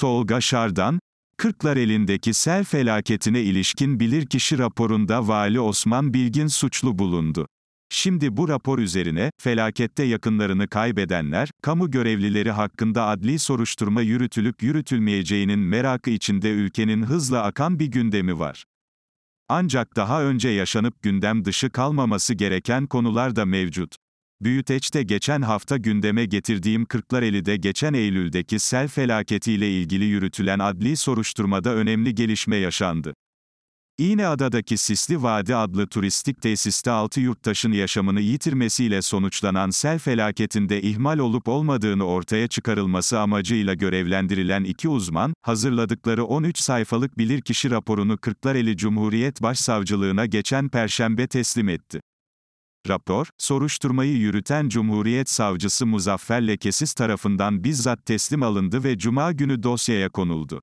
Tolga Şardan, Kırklar elindeki sel felaketine ilişkin bilirkişi raporunda Vali Osman Bilgin suçlu bulundu. Şimdi bu rapor üzerine, felakette yakınlarını kaybedenler, kamu görevlileri hakkında adli soruşturma yürütülüp yürütülmeyeceğinin merakı içinde ülkenin hızla akan bir gündemi var. Ancak daha önce yaşanıp gündem dışı kalmaması gereken konular da mevcut. Büyüteç'te geçen hafta gündeme getirdiğim Kırklareli'de geçen Eylül'deki sel felaketiyle ilgili yürütülen adli soruşturmada önemli gelişme yaşandı. İğneada'daki Sisli Vadi adlı turistik tesiste 6 yurttaşın yaşamını yitirmesiyle sonuçlanan sel felaketinde ihmal olup olmadığını ortaya çıkarılması amacıyla görevlendirilen iki uzman, hazırladıkları 13 sayfalık bilirkişi raporunu Kırklareli Cumhuriyet Başsavcılığına geçen Perşembe teslim etti. Rapor, soruşturmayı yürüten Cumhuriyet Savcısı Muzaffer Lekesiz tarafından bizzat teslim alındı ve Cuma günü dosyaya konuldu.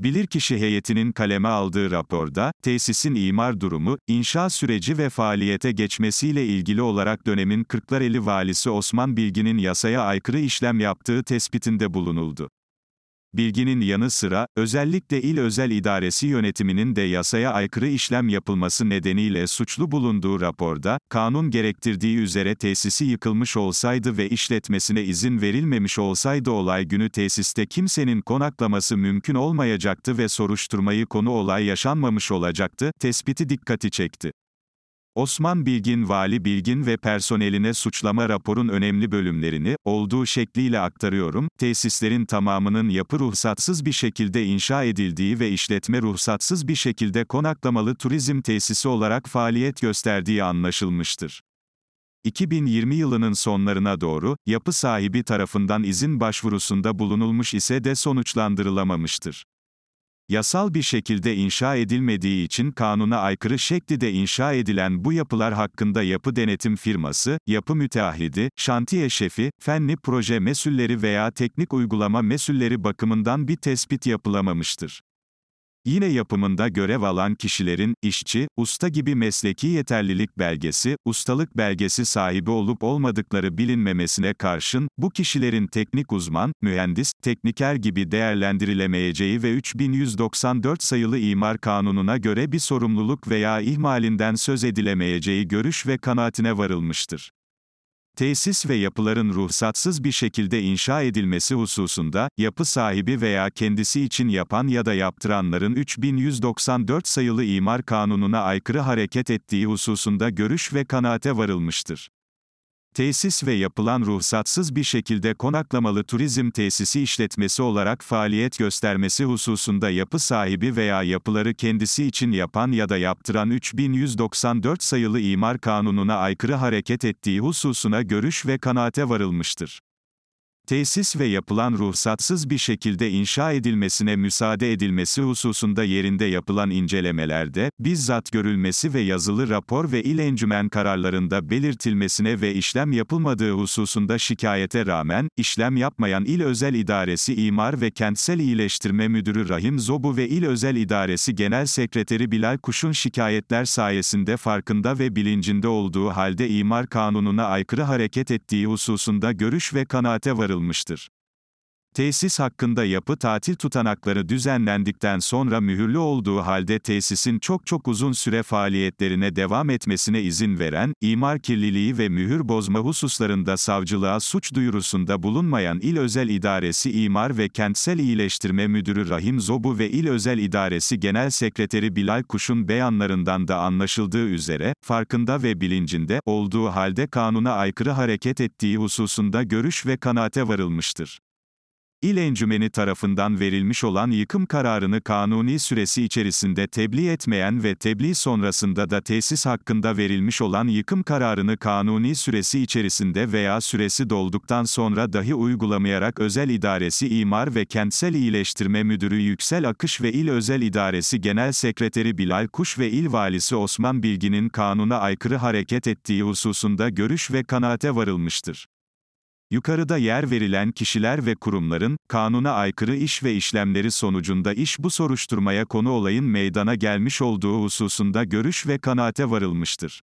Bilirkişi heyetinin kaleme aldığı raporda, tesisin imar durumu, inşa süreci ve faaliyete geçmesiyle ilgili olarak dönemin Kırklareli valisi Osman Bilgin'in yasaya aykırı işlem yaptığı tespitinde bulunuldu bilginin yanı sıra, özellikle il özel idaresi yönetiminin de yasaya aykırı işlem yapılması nedeniyle suçlu bulunduğu raporda, kanun gerektirdiği üzere tesisi yıkılmış olsaydı ve işletmesine izin verilmemiş olsaydı olay günü tesiste kimsenin konaklaması mümkün olmayacaktı ve soruşturmayı konu olay yaşanmamış olacaktı, tespiti dikkati çekti. Osman Bilgin Vali Bilgin ve personeline suçlama raporun önemli bölümlerini, olduğu şekliyle aktarıyorum, tesislerin tamamının yapı ruhsatsız bir şekilde inşa edildiği ve işletme ruhsatsız bir şekilde konaklamalı turizm tesisi olarak faaliyet gösterdiği anlaşılmıştır. 2020 yılının sonlarına doğru, yapı sahibi tarafından izin başvurusunda bulunulmuş ise de sonuçlandırılamamıştır. Yasal bir şekilde inşa edilmediği için kanuna aykırı şekilde inşa edilen bu yapılar hakkında yapı denetim firması, yapı müteahhidi, şantiye şefi, fenli proje mesulleri veya teknik uygulama mesulleri bakımından bir tespit yapılamamıştır. Yine yapımında görev alan kişilerin, işçi, usta gibi mesleki yeterlilik belgesi, ustalık belgesi sahibi olup olmadıkları bilinmemesine karşın, bu kişilerin teknik uzman, mühendis, tekniker gibi değerlendirilemeyeceği ve 3194 sayılı imar kanununa göre bir sorumluluk veya ihmalinden söz edilemeyeceği görüş ve kanaatine varılmıştır. Tesis ve yapıların ruhsatsız bir şekilde inşa edilmesi hususunda, yapı sahibi veya kendisi için yapan ya da yaptıranların 3194 sayılı imar kanununa aykırı hareket ettiği hususunda görüş ve kanaate varılmıştır tesis ve yapılan ruhsatsız bir şekilde konaklamalı turizm tesisi işletmesi olarak faaliyet göstermesi hususunda yapı sahibi veya yapıları kendisi için yapan ya da yaptıran 3194 sayılı İmar Kanunu'na aykırı hareket ettiği hususuna görüş ve kanaate varılmıştır tesis ve yapılan ruhsatsız bir şekilde inşa edilmesine müsaade edilmesi hususunda yerinde yapılan incelemelerde, bizzat görülmesi ve yazılı rapor ve il encümen kararlarında belirtilmesine ve işlem yapılmadığı hususunda şikayete rağmen, işlem yapmayan il Özel idaresi imar ve Kentsel iyileştirme Müdürü Rahim Zobu ve il Özel idaresi Genel Sekreteri Bilal Kuş'un şikayetler sayesinde farkında ve bilincinde olduğu halde imar kanununa aykırı hareket ettiği hususunda görüş ve kanaate varılmıştır kırılmıştır. Tesis hakkında yapı tatil tutanakları düzenlendikten sonra mühürlü olduğu halde tesisin çok çok uzun süre faaliyetlerine devam etmesine izin veren, imar kirliliği ve mühür bozma hususlarında savcılığa suç duyurusunda bulunmayan İl Özel İdaresi İmar ve Kentsel İyileştirme Müdürü Rahim Zobu ve İl Özel İdaresi Genel Sekreteri Bilal Kuş'un beyanlarından da anlaşıldığı üzere, farkında ve bilincinde olduğu halde kanuna aykırı hareket ettiği hususunda görüş ve kanaate varılmıştır. İl Encümeni tarafından verilmiş olan yıkım kararını kanuni süresi içerisinde tebliğ etmeyen ve tebliğ sonrasında da tesis hakkında verilmiş olan yıkım kararını kanuni süresi içerisinde veya süresi dolduktan sonra dahi uygulamayarak Özel İdaresi İmar ve Kentsel İyileştirme Müdürü Yüksel Akış ve İl Özel İdaresi Genel Sekreteri Bilal Kuş ve İl Valisi Osman Bilgin'in kanuna aykırı hareket ettiği hususunda görüş ve kanaate varılmıştır. Yukarıda yer verilen kişiler ve kurumların, kanuna aykırı iş ve işlemleri sonucunda iş bu soruşturmaya konu olayın meydana gelmiş olduğu hususunda görüş ve kanaate varılmıştır.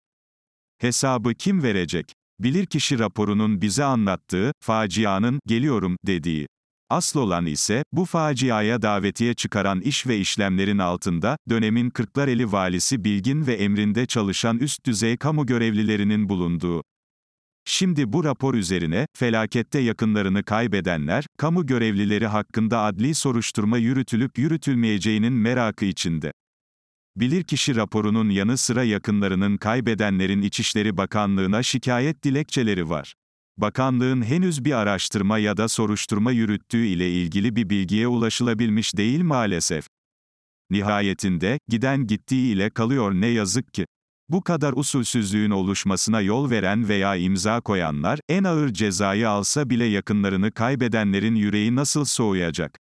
Hesabı kim verecek? Bilirkişi raporunun bize anlattığı, facianın, geliyorum, dediği. Asıl olan ise, bu faciaya davetiye çıkaran iş ve işlemlerin altında, dönemin Kırklareli valisi Bilgin ve emrinde çalışan üst düzey kamu görevlilerinin bulunduğu. Şimdi bu rapor üzerine, felakette yakınlarını kaybedenler, kamu görevlileri hakkında adli soruşturma yürütülüp yürütülmeyeceğinin merakı içinde. Bilirkişi raporunun yanı sıra yakınlarının kaybedenlerin İçişleri Bakanlığı'na şikayet dilekçeleri var. Bakanlığın henüz bir araştırma ya da soruşturma yürüttüğü ile ilgili bir bilgiye ulaşılabilmiş değil maalesef. Nihayetinde, giden gittiği ile kalıyor ne yazık ki. Bu kadar usulsüzlüğün oluşmasına yol veren veya imza koyanlar, en ağır cezayı alsa bile yakınlarını kaybedenlerin yüreği nasıl soğuyacak?